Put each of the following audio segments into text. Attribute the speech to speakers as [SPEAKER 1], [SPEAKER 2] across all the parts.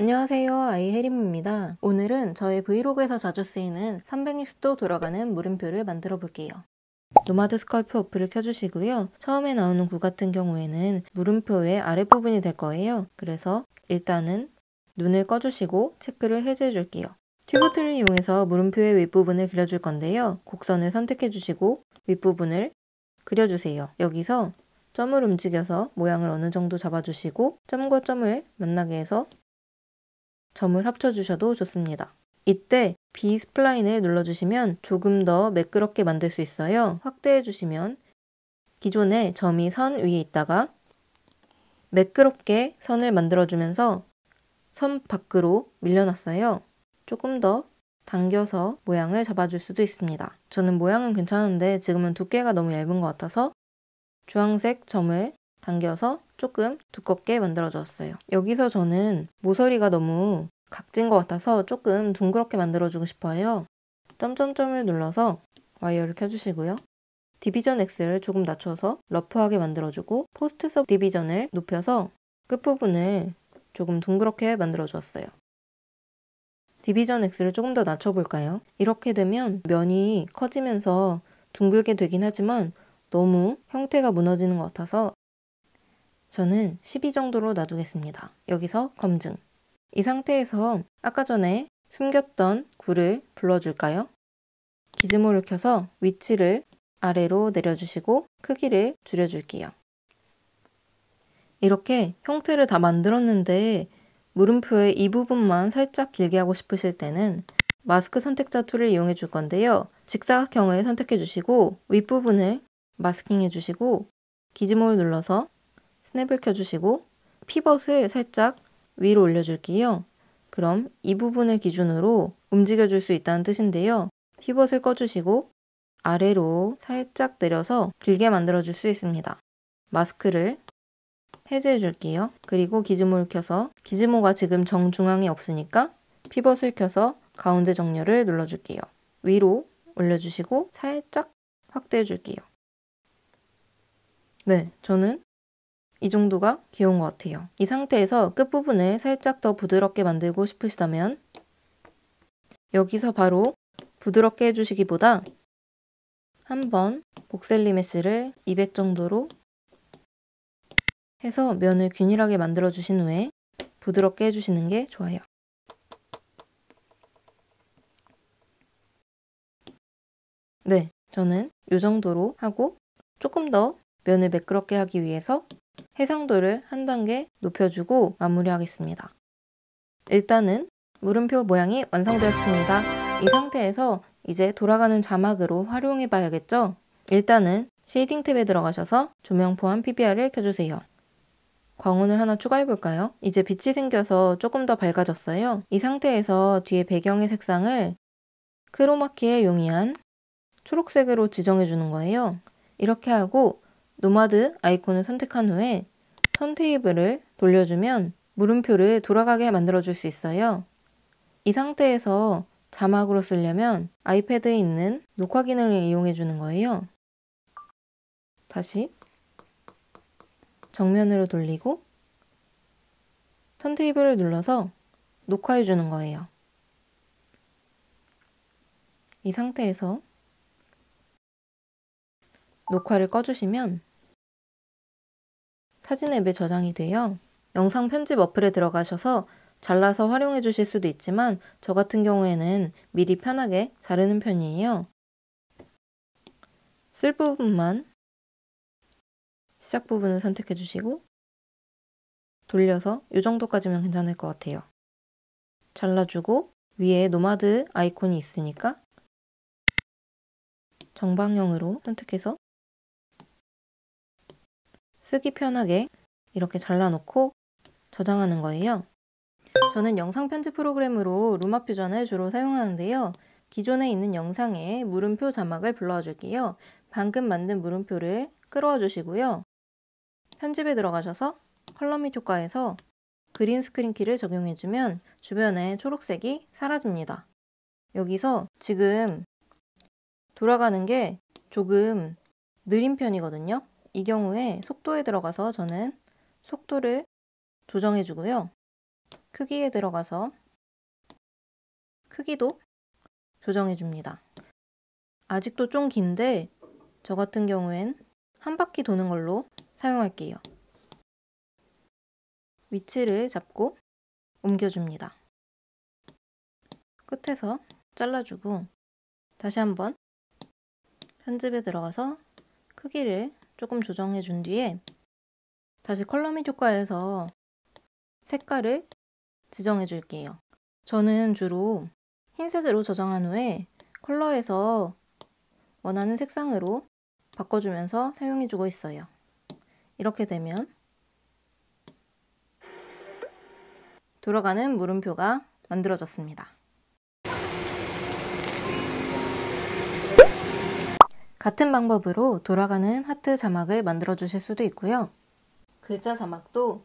[SPEAKER 1] 안녕하세요. 아이 해림입니다. 오늘은 저의 브이로그에서 자주 쓰이는 360도 돌아가는 물음표를 만들어 볼게요. 노마드 스컬프 어플을 켜주시고요. 처음에 나오는 구 같은 경우에는 물음표의 아랫부분이 될 거예요. 그래서 일단은 눈을 꺼주시고 체크를 해제해 줄게요. 튜브틀을 이용해서 물음표의 윗부분을 그려줄 건데요. 곡선을 선택해 주시고 윗부분을 그려주세요. 여기서 점을 움직여서 모양을 어느 정도 잡아주시고 점과 점을 만나게 해서 점을 합쳐주셔도 좋습니다. 이때 B 스플라인을 눌러주시면 조금 더 매끄럽게 만들 수 있어요. 확대해주시면 기존의 점이 선 위에 있다가 매끄럽게 선을 만들어주면서 선 밖으로 밀려났어요. 조금 더 당겨서 모양을 잡아줄 수도 있습니다. 저는 모양은 괜찮은데 지금은 두께가 너무 얇은 것 같아서 주황색 점을 당겨서 조금 두껍게 만들어 주었어요. 여기서 저는 모서리가 너무 각진 것 같아서 조금 둥그렇게 만들어주고 싶어요. 점점점을 눌러서 와이어를 켜주시고요. 디비전 X를 조금 낮춰서 러프하게 만들어주고 포스트 섭 디비전을 높여서 끝부분을 조금 둥그렇게 만들어주었어요. 디비전 X를 조금 더 낮춰볼까요? 이렇게 되면 면이 커지면서 둥글게 되긴 하지만 너무 형태가 무너지는 것 같아서 저는 12 정도로 놔두겠습니다. 여기서 검증. 이 상태에서 아까 전에 숨겼던 굴을 불러줄까요? 기즈모를 켜서 위치를 아래로 내려주시고 크기를 줄여줄게요. 이렇게 형태를 다 만들었는데 물음표의 이 부분만 살짝 길게 하고 싶으실 때는 마스크 선택자 툴을 이용해 줄 건데요. 직사각형을 선택해 주시고 윗부분을 마스킹 해주시고 기지모를 눌러서 스냅을 켜주시고 피벗을 살짝 위로 올려줄게요. 그럼 이 부분을 기준으로 움직여줄 수 있다는 뜻인데요. 피벗을 꺼주시고 아래로 살짝 내려서 길게 만들어줄 수 있습니다. 마스크를 해제해줄게요. 그리고 기즈모를 켜서 기즈모가 지금 정중앙에 없으니까 피벗을 켜서 가운데 정렬을 눌러줄게요. 위로 올려주시고 살짝 확대해줄게요. 네, 저는 이 정도가 귀여운 것 같아요. 이 상태에서 끝부분을 살짝 더 부드럽게 만들고 싶으시다면 여기서 바로 부드럽게 해주시기보다 한번 복셀리 메쉬를 200 정도로 해서 면을 균일하게 만들어 주신 후에 부드럽게 해주시는 게 좋아요. 네, 저는 이 정도로 하고 조금 더 면을 매끄럽게 하기 위해서 해상도를 한 단계 높여주고 마무리하겠습니다. 일단은 물음표 모양이 완성되었습니다. 이 상태에서 이제 돌아가는 자막으로 활용해 봐야겠죠? 일단은 쉐이딩 탭에 들어가셔서 조명 포함 PBR을 켜주세요. 광원을 하나 추가해볼까요? 이제 빛이 생겨서 조금 더 밝아졌어요. 이 상태에서 뒤에 배경의 색상을 크로마키에 용이한 초록색으로 지정해주는 거예요. 이렇게 하고 노마드 아이콘을 선택한 후에 턴테이블을 돌려주면 물음표를 돌아가게 만들어줄 수 있어요. 이 상태에서 자막으로 쓰려면 아이패드에 있는 녹화 기능을 이용해 주는 거예요. 다시 정면으로 돌리고 턴테이블을 눌러서 녹화해 주는 거예요. 이 상태에서 녹화를 꺼주시면 사진 앱에 저장이 돼요. 영상 편집 어플에 들어가셔서 잘라서 활용해 주실 수도 있지만 저 같은 경우에는 미리 편하게 자르는 편이에요. 쓸 부분만 시작 부분을 선택해 주시고 돌려서 이 정도까지면 괜찮을 것 같아요. 잘라주고 위에 노마드 아이콘이 있으니까 정방형으로 선택해서 쓰기 편하게 이렇게 잘라놓고 저장하는 거예요. 저는 영상 편집 프로그램으로 루마 퓨전을 주로 사용하는데요. 기존에 있는 영상에 물음표 자막을 불러줄게요. 방금 만든 물음표를 끌어와 주시고요. 편집에 들어가셔서 컬러 및 효과에서 그린 스크린 키를 적용해주면 주변에 초록색이 사라집니다. 여기서 지금 돌아가는 게 조금 느린 편이거든요. 이 경우에 속도에 들어가서 저는 속도를 조정해 주고요. 크기에 들어가서 크기도 조정해 줍니다. 아직도 좀 긴데 저 같은 경우엔 한 바퀴 도는 걸로 사용할게요. 위치를 잡고 옮겨줍니다. 끝에서 잘라주고 다시 한번 편집에 들어가서 크기를 조금 조정해 준 뒤에 다시 컬러 및 효과에서 색깔을 지정해 줄게요. 저는 주로 흰색으로 저장한 후에 컬러에서 원하는 색상으로 바꿔주면서 사용해 주고 있어요. 이렇게 되면 돌아가는 물음표가 만들어졌습니다. 같은 방법으로 돌아가는 하트 자막을 만들어 주실 수도 있고요. 글자 자막도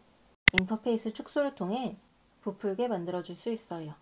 [SPEAKER 1] 인터페이스 축소를 통해 부풀게 만들어 줄 수 있어요.